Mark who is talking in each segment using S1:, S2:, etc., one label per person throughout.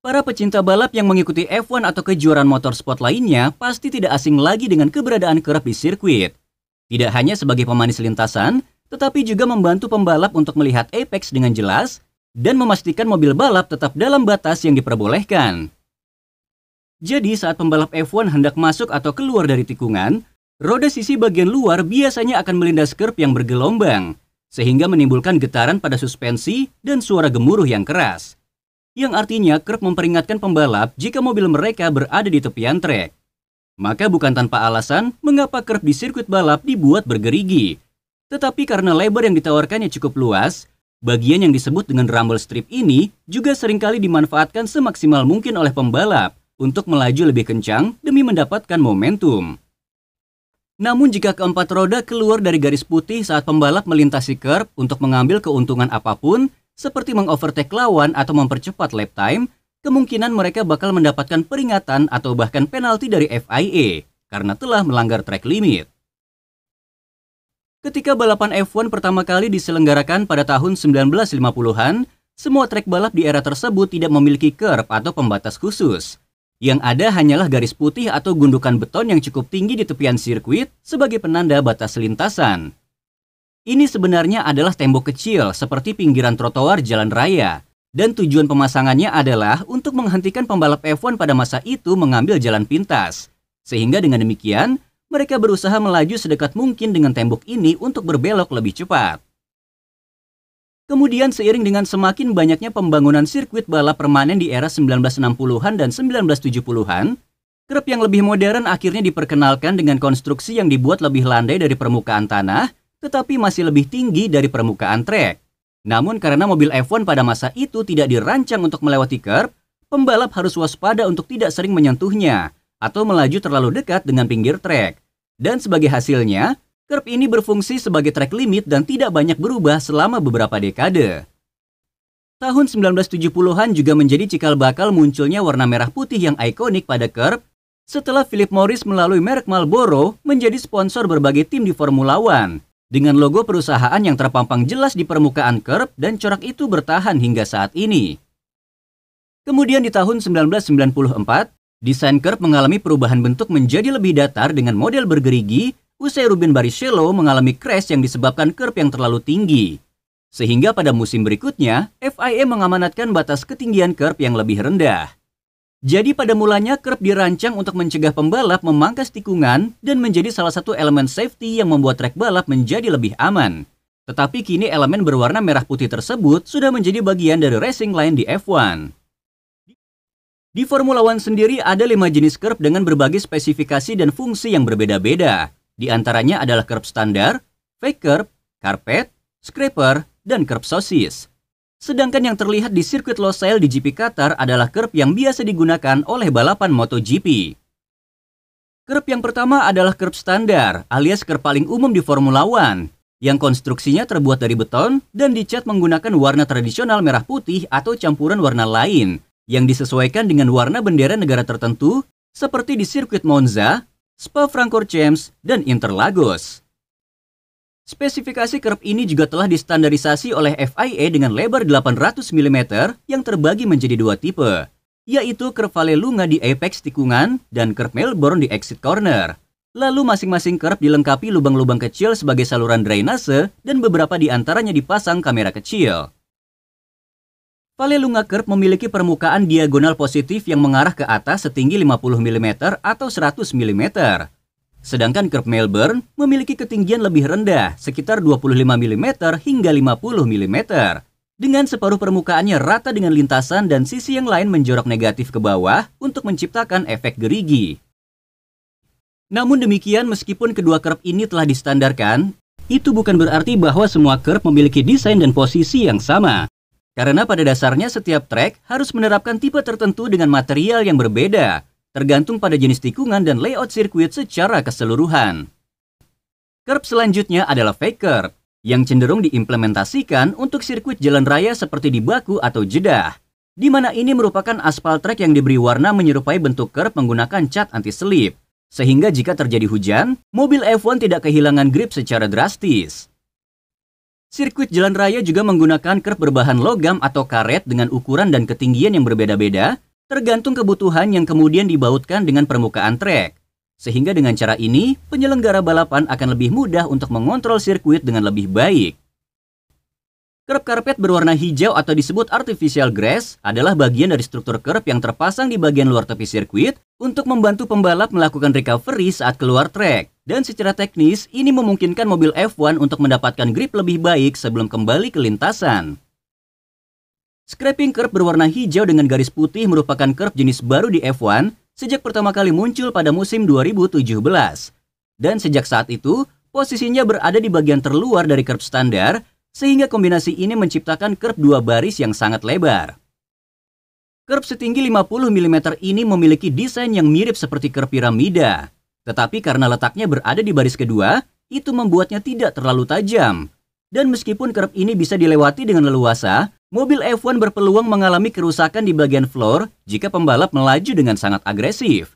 S1: Para pecinta balap yang mengikuti F1 atau kejuaraan motorsport lainnya pasti tidak asing lagi dengan keberadaan kerap di sirkuit. Tidak hanya sebagai pemanis lintasan, tetapi juga membantu pembalap untuk melihat apex dengan jelas dan memastikan mobil balap tetap dalam batas yang diperbolehkan. Jadi saat pembalap F1 hendak masuk atau keluar dari tikungan, roda sisi bagian luar biasanya akan melindas kerb yang bergelombang, sehingga menimbulkan getaran pada suspensi dan suara gemuruh yang keras yang artinya kerap memperingatkan pembalap jika mobil mereka berada di tepian trek. Maka bukan tanpa alasan mengapa kerb di sirkuit balap dibuat bergerigi. Tetapi karena lebar yang ditawarkannya cukup luas, bagian yang disebut dengan rumble strip ini juga seringkali dimanfaatkan semaksimal mungkin oleh pembalap untuk melaju lebih kencang demi mendapatkan momentum. Namun jika keempat roda keluar dari garis putih saat pembalap melintasi kerb untuk mengambil keuntungan apapun, seperti mengovertake lawan atau mempercepat lap time, kemungkinan mereka bakal mendapatkan peringatan atau bahkan penalti dari FIA karena telah melanggar track limit. Ketika balapan F1 pertama kali diselenggarakan pada tahun 1950-an, semua trek balap di era tersebut tidak memiliki kerb atau pembatas khusus. Yang ada hanyalah garis putih atau gundukan beton yang cukup tinggi di tepian sirkuit sebagai penanda batas lintasan. Ini sebenarnya adalah tembok kecil seperti pinggiran trotoar jalan raya. Dan tujuan pemasangannya adalah untuk menghentikan pembalap F1 pada masa itu mengambil jalan pintas. Sehingga dengan demikian, mereka berusaha melaju sedekat mungkin dengan tembok ini untuk berbelok lebih cepat. Kemudian seiring dengan semakin banyaknya pembangunan sirkuit balap permanen di era 1960-an dan 1970-an, kerap yang lebih modern akhirnya diperkenalkan dengan konstruksi yang dibuat lebih landai dari permukaan tanah tetapi masih lebih tinggi dari permukaan trek. Namun karena mobil F1 pada masa itu tidak dirancang untuk melewati kerb, pembalap harus waspada untuk tidak sering menyentuhnya atau melaju terlalu dekat dengan pinggir trek. Dan sebagai hasilnya, kerb ini berfungsi sebagai trek limit dan tidak banyak berubah selama beberapa dekade. Tahun 1970-an juga menjadi cikal bakal munculnya warna merah putih yang ikonik pada kerb setelah Philip Morris melalui merek Marlboro menjadi sponsor berbagai tim di Formula One dengan logo perusahaan yang terpampang jelas di permukaan kerb dan corak itu bertahan hingga saat ini. Kemudian di tahun 1994, desain kerb mengalami perubahan bentuk menjadi lebih datar dengan model bergerigi, usai Ruben Barrichello mengalami crash yang disebabkan kerb yang terlalu tinggi. Sehingga pada musim berikutnya, FIA mengamanatkan batas ketinggian kerb yang lebih rendah. Jadi pada mulanya kerb dirancang untuk mencegah pembalap memangkas tikungan dan menjadi salah satu elemen safety yang membuat trek balap menjadi lebih aman. Tetapi kini elemen berwarna merah putih tersebut sudah menjadi bagian dari racing line di F1. Di Formula One sendiri ada lima jenis kerb dengan berbagai spesifikasi dan fungsi yang berbeda-beda. Di antaranya adalah kerb standar, fake kerb, karpet, scraper, dan kerb sosis. Sedangkan yang terlihat di sirkuit Losail di GP Qatar adalah kerb yang biasa digunakan oleh balapan MotoGP. Kerb yang pertama adalah kerb standar, alias kerb paling umum di Formula One, yang konstruksinya terbuat dari beton dan dicat menggunakan warna tradisional merah putih atau campuran warna lain, yang disesuaikan dengan warna bendera negara tertentu, seperti di sirkuit Monza, Spa-Francorchamps, dan Interlagos. Spesifikasi kerb ini juga telah distandarisasi oleh FIA dengan lebar 800 mm yang terbagi menjadi dua tipe, yaitu kerb Vallelunga di apex tikungan dan kerb Melbourne di exit corner. Lalu masing-masing kerb dilengkapi lubang-lubang kecil sebagai saluran drainase dan beberapa di antaranya dipasang kamera kecil. Vallelunga kerb memiliki permukaan diagonal positif yang mengarah ke atas setinggi 50 mm atau 100 mm Sedangkan kerb Melbourne memiliki ketinggian lebih rendah, sekitar 25 mm hingga 50 mm. Dengan separuh permukaannya rata dengan lintasan dan sisi yang lain menjorok negatif ke bawah untuk menciptakan efek gerigi. Namun demikian, meskipun kedua kerb ini telah distandarkan, itu bukan berarti bahwa semua kerb memiliki desain dan posisi yang sama. Karena pada dasarnya setiap trek harus menerapkan tipe tertentu dengan material yang berbeda, tergantung pada jenis tikungan dan layout sirkuit secara keseluruhan. Curb selanjutnya adalah Faker, yang cenderung diimplementasikan untuk sirkuit jalan raya seperti di Baku atau Jeddah, di mana ini merupakan aspal trek yang diberi warna menyerupai bentuk curb menggunakan cat anti-slip, sehingga jika terjadi hujan, mobil F1 tidak kehilangan grip secara drastis. Sirkuit jalan raya juga menggunakan kerb berbahan logam atau karet dengan ukuran dan ketinggian yang berbeda-beda tergantung kebutuhan yang kemudian dibautkan dengan permukaan trek. Sehingga dengan cara ini, penyelenggara balapan akan lebih mudah untuk mengontrol sirkuit dengan lebih baik. Kerb karpet berwarna hijau atau disebut artificial grass adalah bagian dari struktur kerb yang terpasang di bagian luar tepi sirkuit untuk membantu pembalap melakukan recovery saat keluar trek. Dan secara teknis, ini memungkinkan mobil F1 untuk mendapatkan grip lebih baik sebelum kembali ke lintasan. Scraping curve berwarna hijau dengan garis putih merupakan curve jenis baru di F1 sejak pertama kali muncul pada musim 2017. Dan sejak saat itu, posisinya berada di bagian terluar dari curve standar, sehingga kombinasi ini menciptakan curve dua baris yang sangat lebar. Curve setinggi 50 mm ini memiliki desain yang mirip seperti curve piramida, tetapi karena letaknya berada di baris kedua, itu membuatnya tidak terlalu tajam. Dan meskipun curve ini bisa dilewati dengan leluasa, Mobil F1 berpeluang mengalami kerusakan di bagian floor jika pembalap melaju dengan sangat agresif.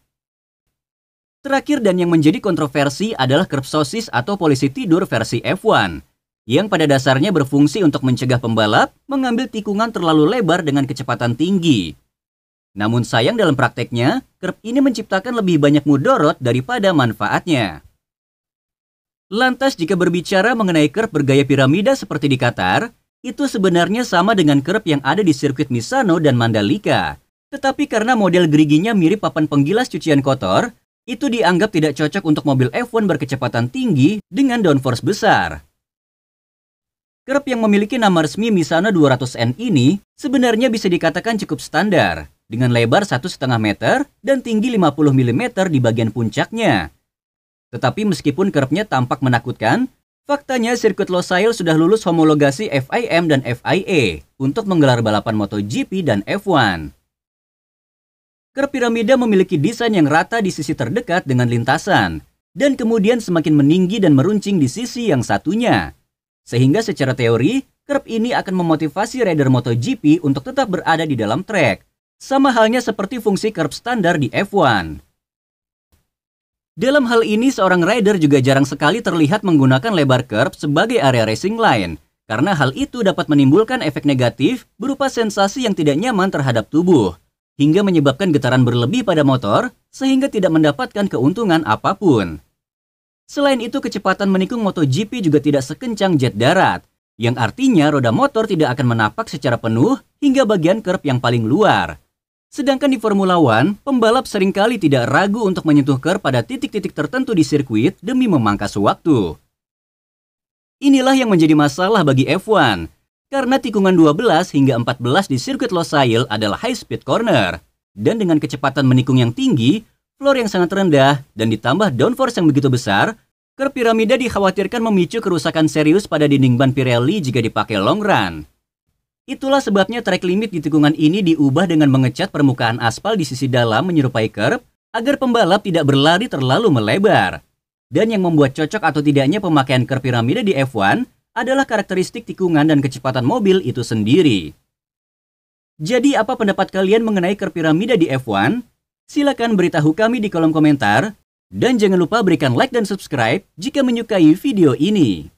S1: Terakhir dan yang menjadi kontroversi adalah kerb atau polisi tidur versi F1, yang pada dasarnya berfungsi untuk mencegah pembalap mengambil tikungan terlalu lebar dengan kecepatan tinggi. Namun sayang dalam prakteknya, kerb ini menciptakan lebih banyak mudorot daripada manfaatnya. Lantas jika berbicara mengenai kerb bergaya piramida seperti di Qatar, itu sebenarnya sama dengan kerb yang ada di sirkuit Misano dan Mandalika. Tetapi karena model geriginya mirip papan penggilas cucian kotor, itu dianggap tidak cocok untuk mobil F1 berkecepatan tinggi dengan downforce besar. Kerb yang memiliki nama resmi Misano 200N ini sebenarnya bisa dikatakan cukup standar, dengan lebar 1,5 meter dan tinggi 50 mm di bagian puncaknya. Tetapi meskipun kerbnya tampak menakutkan, Faktanya sirkuit Losail sudah lulus homologasi FIM dan FIA e untuk menggelar balapan MotoGP dan F1. Ker piramida memiliki desain yang rata di sisi terdekat dengan lintasan, dan kemudian semakin meninggi dan meruncing di sisi yang satunya. Sehingga secara teori, kerb ini akan memotivasi rider MotoGP untuk tetap berada di dalam trek, sama halnya seperti fungsi kerb standar di F1. Dalam hal ini, seorang rider juga jarang sekali terlihat menggunakan lebar kerb sebagai area racing line, karena hal itu dapat menimbulkan efek negatif berupa sensasi yang tidak nyaman terhadap tubuh, hingga menyebabkan getaran berlebih pada motor, sehingga tidak mendapatkan keuntungan apapun. Selain itu, kecepatan menikung MotoGP juga tidak sekencang jet darat, yang artinya roda motor tidak akan menapak secara penuh hingga bagian kerb yang paling luar. Sedangkan di Formula One, pembalap seringkali tidak ragu untuk menyentuh ker pada titik-titik tertentu di sirkuit demi memangkas waktu. Inilah yang menjadi masalah bagi F1, karena tikungan 12 hingga 14 di sirkuit Losail adalah high speed corner. Dan dengan kecepatan menikung yang tinggi, floor yang sangat rendah, dan ditambah downforce yang begitu besar, ker piramida dikhawatirkan memicu kerusakan serius pada dinding ban Pirelli jika dipakai long run. Itulah sebabnya track limit di tikungan ini diubah dengan mengecat permukaan aspal di sisi dalam menyerupai kerb agar pembalap tidak berlari terlalu melebar. Dan yang membuat cocok atau tidaknya pemakaian kerb piramida di F1 adalah karakteristik tikungan dan kecepatan mobil itu sendiri. Jadi apa pendapat kalian mengenai kerb piramida di F1? Silakan beritahu kami di kolom komentar. Dan jangan lupa berikan like dan subscribe jika menyukai video ini.